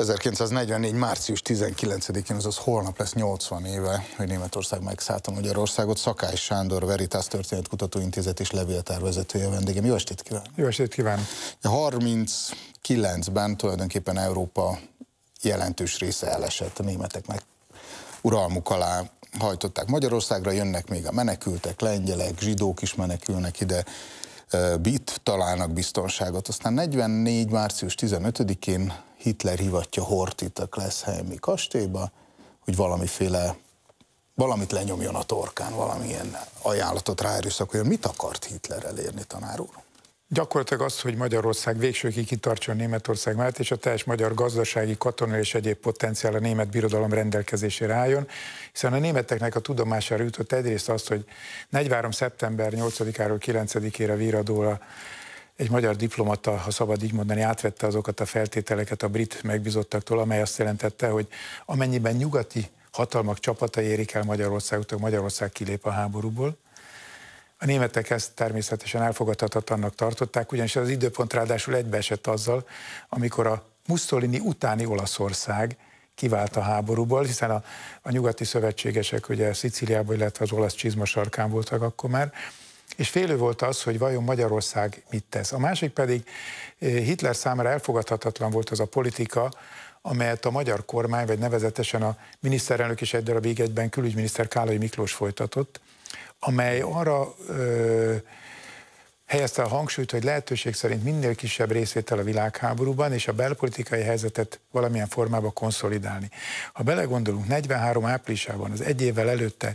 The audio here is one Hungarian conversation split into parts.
1944. március 19-én, azaz holnap lesz 80 éve, hogy Németország megszállta Magyarországot. Szakály Sándor, Veritas Történetkutató Intézet és Levéltár vezetője vendégem. Jó estét kívánok! Jó estét kívánok! 39-ben tulajdonképpen Európa jelentős része elesett a németeknek. Uralmuk alá hajtották Magyarországra, jönnek még a menekültek, lengyelek, zsidók is menekülnek ide bit találnak biztonságot. Aztán 44. március 15-én Hitler hivatja Hortit a Kleszheimi kastélyba, hogy valamiféle, valamit lenyomjon a torkán, valamilyen ajánlatot ráerőszakoljon. Mit akart Hitler elérni, tanár úr? Gyakorlatilag az, hogy Magyarország végsőkig kitartson Németország mellett, és a teljes magyar gazdasági, katonai és egyéb potenciál a német birodalom rendelkezésére álljon, hiszen a németeknek a tudomására jutott egyrészt azt, hogy 43. szeptember 8-áról 9-ére víradóra egy magyar diplomata, ha szabad így mondani, átvette azokat a feltételeket a brit megbizottaktól, amely azt jelentette, hogy amennyiben nyugati hatalmak csapata érik el Magyarországot, Magyarország kilép a háborúból, a németek ezt természetesen elfogadhatatlannak tartották, ugyanis az időpont ráadásul egybeesett azzal, amikor a Mussolini utáni Olaszország kivált a háborúból, hiszen a, a nyugati szövetségesek ugye Szicíliában, illetve az olasz csizmasarkán voltak akkor már, és félő volt az, hogy vajon Magyarország mit tesz. A másik pedig eh, Hitler számára elfogadhatatlan volt az a politika, amelyet a magyar kormány, vagy nevezetesen a miniszterelnök is egy darabig egyben külügyminiszter Kálai Miklós folytatott, amely arra ö, helyezte a hangsúlyt, hogy lehetőség szerint minél kisebb részvétel a világháborúban, és a belpolitikai helyzetet valamilyen formában konszolidálni. Ha belegondolunk, 43 áprilisában, az egy évvel előtte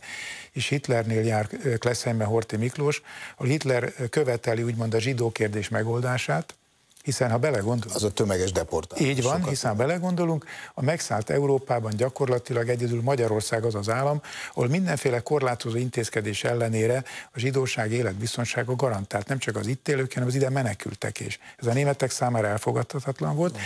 is Hitlernél jár Kleszenbe Horti Miklós, ahol Hitler követeli úgymond a zsidó kérdés megoldását, hiszen ha belegondolunk... Az a tömeges deportálás. Így van, hiszen ha belegondolunk, a megszállt Európában gyakorlatilag egyedül Magyarország az az állam, ahol mindenféle korlátozó intézkedés ellenére a zsidóság életbiztonsága garantált, nem csak az itt élők, hanem az ide menekültek is. Ez a németek számára elfogadhatatlan volt. Mm.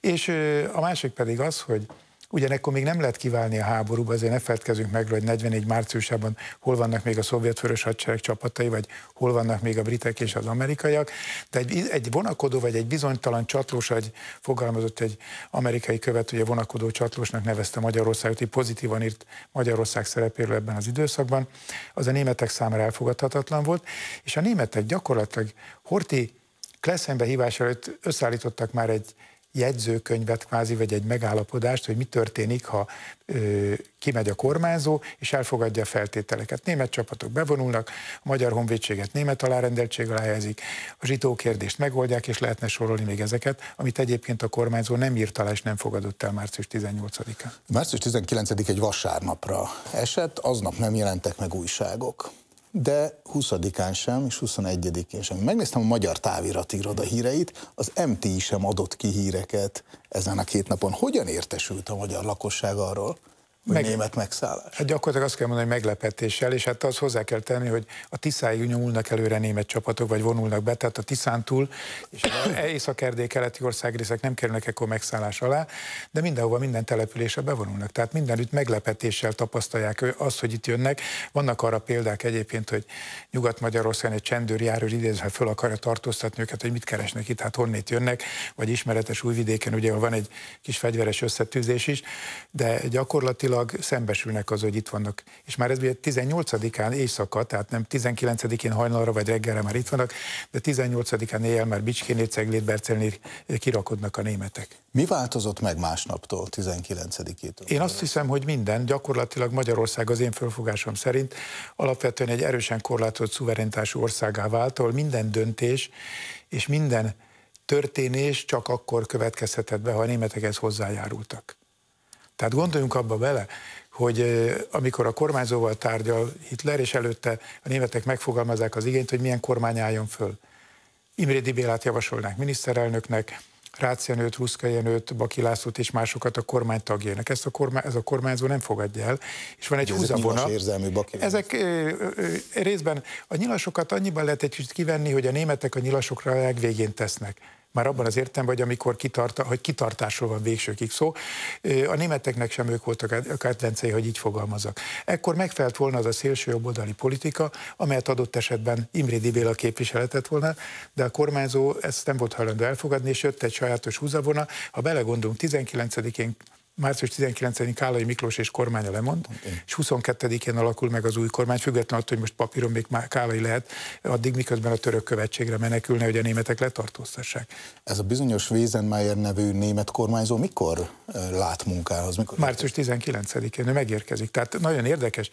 És a másik pedig az, hogy Ugyanekkor még nem lehet kiválni a háborúba, azért ne feltkezünk meg, hogy 44 márciusában hol vannak még a szovjet vörös hadsereg csapatai, vagy hol vannak még a britek és az amerikaiak, de egy, egy vonakodó, vagy egy bizonytalan csatlós, egy fogalmazott egy amerikai követ, ugye vonakodó csatlósnak nevezte Magyarországot, így pozitívan írt Magyarország szerepéről ebben az időszakban, az a németek számára elfogadhatatlan volt, és a németek gyakorlatilag Horti Kleszenbe hívás előtt összeállítottak már egy jegyzőkönyvet kvázi, vagy egy megállapodást, hogy mi történik, ha ö, kimegy a kormányzó, és elfogadja a feltételeket. Német csapatok bevonulnak, a Magyar Honvédséget német alárendeltség alá helyezik, a zsidó kérdést megoldják, és lehetne sorolni még ezeket, amit egyébként a kormányzó nem írt alá, és nem fogadott el március 18-án. Március 19 egy vasárnapra esett, aznap nem jelentek meg újságok de 20-án sem, és 21-én sem. Megnéztem a Magyar Távirati Iroda híreit, az MTI sem adott ki híreket ezen a két napon. Hogyan értesült a magyar lakosság arról, hogy meg, német megszállás. Hát gyakorlatilag azt kell mondani, hogy meglepetéssel, és hát az hozzá kell tenni, hogy a Tiszáig nyomulnak előre német csapatok, vagy vonulnak be, tehát a Tiszán túl, és észak-erdély keleti országrészek nem kerülnek ekkor megszállás alá, de mindenhova, minden településre bevonulnak. Tehát mindenütt meglepetéssel tapasztalják azt, hogy itt jönnek. Vannak arra példák egyébként, hogy Nyugat-Magyarországon egy csendőrjárőr idézve föl akarja tartóztatni őket, hogy mit keresnek itt, hát honnét jönnek, vagy ismeretes újvidéken, ugye van egy kis fegyveres összetűzés is, de gyakorlatilag gyakorlatilag szembesülnek az, hogy itt vannak. És már ez ugye 18-án éjszaka, tehát nem 19-én hajnalra vagy reggelre már itt vannak, de 18-án éjjel már Bicskénél, Ceglét, Bercelnél kirakodnak a németek. Mi változott meg másnaptól, 19-től? Én azt hiszem, hogy minden, gyakorlatilag Magyarország az én felfogásom szerint alapvetően egy erősen korlátozott szuverenitású országá vált, ahol minden döntés és minden történés csak akkor következhetett be, ha a németekhez hozzájárultak. Tehát gondoljunk abba bele, hogy amikor a kormányzóval tárgyal Hitler, és előtte a németek megfogalmazzák az igényt, hogy milyen kormány álljon föl. Imrédi Bélát javasolnák miniszterelnöknek, Ruszka Jenőt, Baki Lászlót és másokat a kormány tagjének. Ezt a kormány, ez a kormányzó nem fogadja el. És van egy De húzavona. Ezek, ezek részben a nyilasokat annyiban lehet egy kicsit kivenni, hogy a németek a nyilasokra a legvégén tesznek. Már abban az értem, vagy amikor kitarta, hogy kitartásról van végsőkig szó. A németeknek sem ők voltak a kedvencei, hogy így fogalmazak. Ekkor megfelt volna az a szélső jobboldali politika, amelyet adott esetben Imrédi Béla képviseletet volna, de a kormányzó ezt nem volt hajlandó elfogadni, és jött egy sajátos húzavona. Ha belegondolunk, 19-én március 19-én Kállai Miklós és kormánya lemond, okay. és 22-én alakul meg az új kormány, független attól, hogy most papíron még Kállai lehet, addig miközben a török követségre menekülne, hogy a németek letartóztassák. Ez a bizonyos Wiesenmeier nevű német kormányzó mikor eh, lát munkához? Mikor március 19-én ő megérkezik. Tehát nagyon érdekes.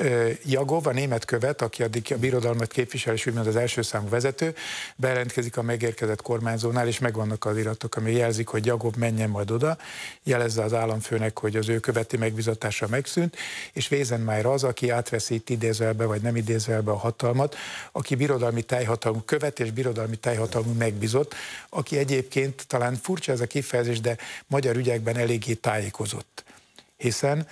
Eh, Jagov, a német követ, aki addig a birodalmat képvisel, és úgymond az első számú vezető, bejelentkezik a megérkezett kormányzónál, és megvannak az iratok, ami jelzik, hogy Jagov menjen majd oda, jelezze az állam államfőnek, hogy az ő követi megbizatása megszűnt, és már az, aki átveszi itt idézelbe vagy nem idézelbe a hatalmat, aki birodalmi tájhatalmú követ és birodalmi tájhatalmú megbizott, aki egyébként talán furcsa ez a kifejezés, de magyar ügyekben eléggé tájékozott hiszen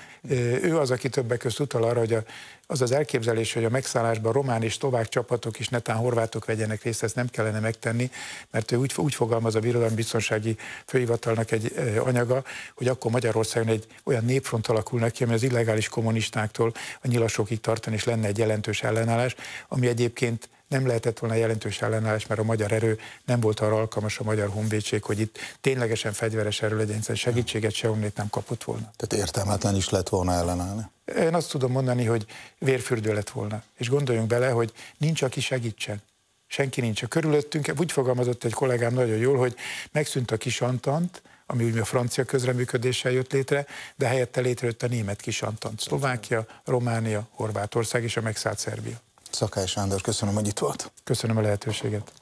ő az, aki többek között utal arra, hogy a, az az elképzelés, hogy a megszállásban román és szlovák csapatok is netán horvátok vegyenek részt, ezt nem kellene megtenni, mert ő úgy, úgy fogalmaz a Biztonsági Főhivatalnak egy anyaga, hogy akkor Magyarországon egy olyan népfront alakul neki, ami az illegális kommunistáktól a nyilasokig tartani, és lenne egy jelentős ellenállás, ami egyébként nem lehetett volna jelentős ellenállás, mert a magyar erő nem volt arra alkalmas a magyar honvédség, hogy itt ténylegesen fegyveres erő legyen, hiszen segítséget se onnét nem kapott volna. Tehát értelmetlen is lett volna ellenállni. Én azt tudom mondani, hogy vérfürdő lett volna. És gondoljunk bele, hogy nincs, aki segítsen senki nincs a körülöttünk. Úgy fogalmazott egy kollégám nagyon jól, hogy megszűnt a kisantant, ami úgy a francia közreműködéssel jött létre, de helyette létrejött a német kisantant. Szlovákia, Románia, Horvátország és a megszállt Szerbia. Szakály Sándor, köszönöm, hogy itt volt. Köszönöm a lehetőséget.